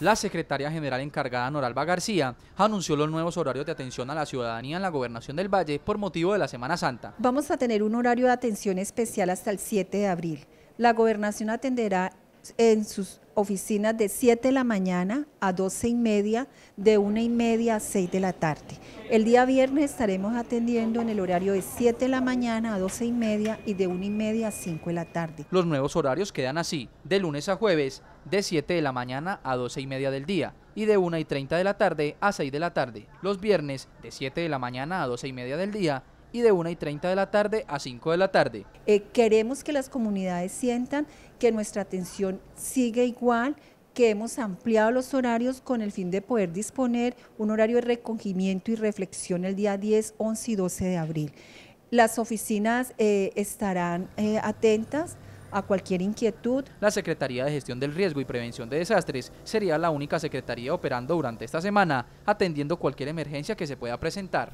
La secretaria general encargada Noralba García anunció los nuevos horarios de atención a la ciudadanía en la gobernación del Valle por motivo de la Semana Santa. Vamos a tener un horario de atención especial hasta el 7 de abril. La gobernación atenderá en sus oficinas de 7 de la mañana a 12 y media, de 1 y media a 6 de la tarde. El día viernes estaremos atendiendo en el horario de 7 de la mañana a 12 y media y de 1 y media a 5 de la tarde. Los nuevos horarios quedan así, de lunes a jueves, de 7 de la mañana a 12 y media del día y de 1 y 30 de la tarde a 6 de la tarde. Los viernes, de 7 de la mañana a 12 y media del día y de 1 y 30 de la tarde a 5 de la tarde. Eh, queremos que las comunidades sientan que nuestra atención sigue igual, que hemos ampliado los horarios con el fin de poder disponer un horario de recogimiento y reflexión el día 10, 11 y 12 de abril. Las oficinas eh, estarán eh, atentas a cualquier inquietud. La Secretaría de Gestión del Riesgo y Prevención de Desastres sería la única secretaría operando durante esta semana, atendiendo cualquier emergencia que se pueda presentar.